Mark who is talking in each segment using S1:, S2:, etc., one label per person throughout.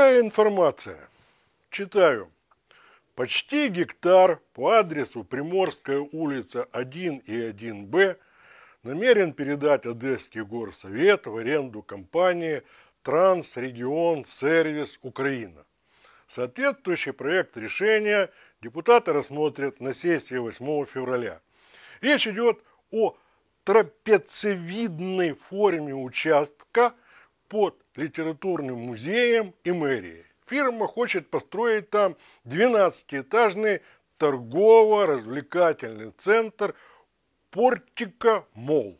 S1: Другая информация. Читаю. Почти гектар по адресу Приморская улица 1 и 1Б намерен передать Одесский горсовет в аренду компании Трансрегион Сервис Украина. Соответствующий проект решения депутаты рассмотрят на сессии 8 февраля. Речь идет о трапециевидной форме участка под литературным музеем и мэрией. Фирма хочет построить там 12-этажный торгово-развлекательный центр Портика Мол.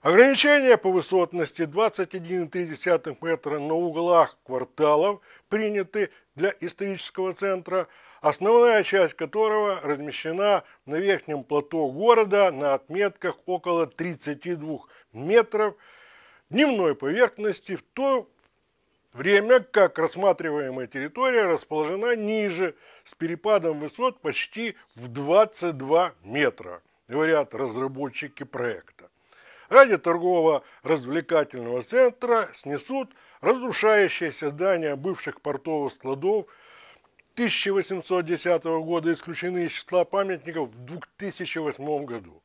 S1: Ограничение по высотности 21,3 метра на углах кварталов приняты для исторического центра, основная часть которого размещена на верхнем плато города на отметках около 32 метров – дневной поверхности в то время как рассматриваемая территория расположена ниже, с перепадом высот почти в 22 метра, говорят разработчики проекта. Ради торгового развлекательного центра снесут разрушающееся здание бывших портовых складов 1810 года, исключены из числа памятников в 2008 году.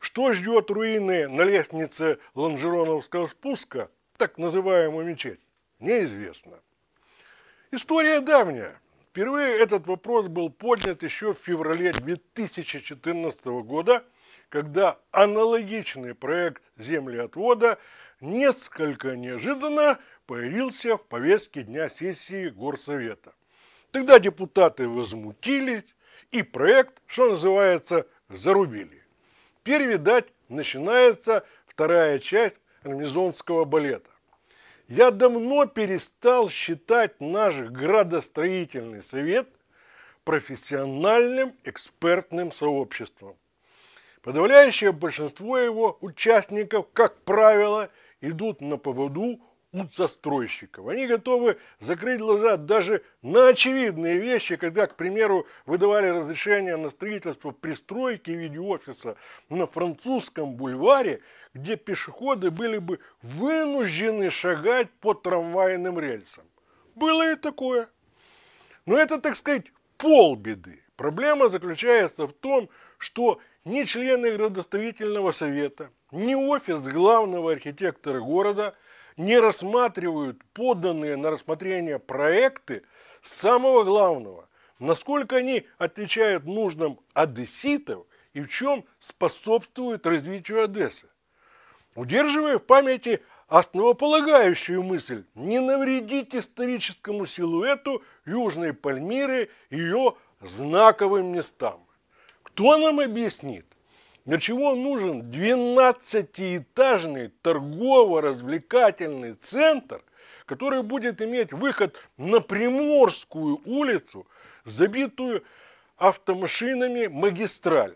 S1: Что ждет руины на лестнице Ланжероновского спуска, так называемую мечеть, неизвестно. История давняя. Впервые этот вопрос был поднят еще в феврале 2014 года, когда аналогичный проект землеотвода несколько неожиданно появился в повестке дня сессии Горсовета. Тогда депутаты возмутились и проект, что называется, зарубили. Теперь, видать, начинается вторая часть ремезонского балета. Я давно перестал считать наш градостроительный совет профессиональным экспертным сообществом. Подавляющее большинство его участников, как правило, идут на поводу у застройщиков. Они готовы закрыть глаза даже на очевидные вещи, когда, к примеру, выдавали разрешение на строительство пристройки в виде офиса на французском бульваре, где пешеходы были бы вынуждены шагать по трамвайным рельсам. Было и такое. Но это, так сказать, полбеды. Проблема заключается в том, что ни члены градостроительного совета, ни офис главного архитектора города – не рассматривают поданные на рассмотрение проекты самого главного, насколько они отличают нужным одесситов и в чем способствуют развитию Одессы. Удерживая в памяти основополагающую мысль «не навредить историческому силуэту Южной Пальмиры и ее знаковым местам». Кто нам объяснит, для чего нужен 12-этажный торгово-развлекательный центр, который будет иметь выход на Приморскую улицу, забитую автомашинами магистраль?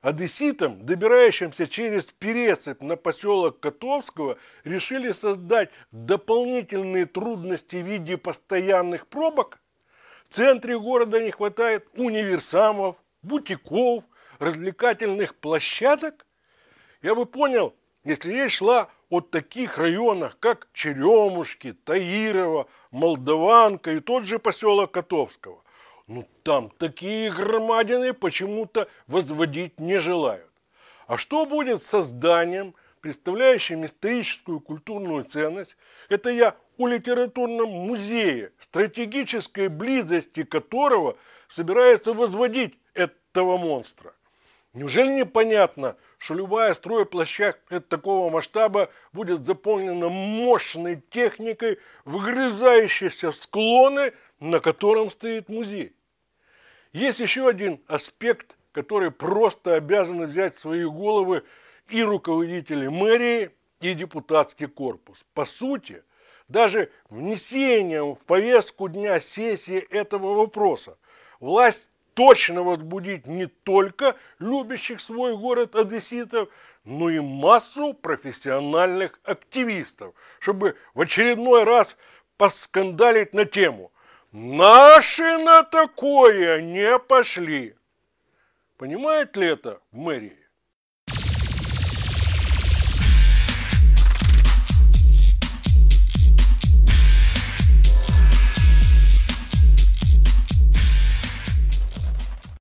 S1: Одесситам, добирающимся через перецепь на поселок Котовского, решили создать дополнительные трудности в виде постоянных пробок? В центре города не хватает универсамов, бутиков, развлекательных площадок, я бы понял, если речь шла о таких районах, как Черемушки, Таирова, Молдаванка и тот же поселок Котовского. Ну там такие громадины почему-то возводить не желают. А что будет с созданием, представляющим историческую культурную ценность, это я о литературном музее, стратегической близости которого собирается возводить этого монстра. Неужели непонятно, что любая стройплощадка такого масштаба будет заполнена мощной техникой, выгрызающейся в склоны, на котором стоит музей? Есть еще один аспект, который просто обязаны взять в свои головы и руководители мэрии, и депутатский корпус. По сути, даже внесением в повестку дня сессии этого вопроса власть точно возбудить не только любящих свой город одесситов, но и массу профессиональных активистов, чтобы в очередной раз поскандалить на тему «Наши на такое не пошли!» Понимает ли это в мэрии?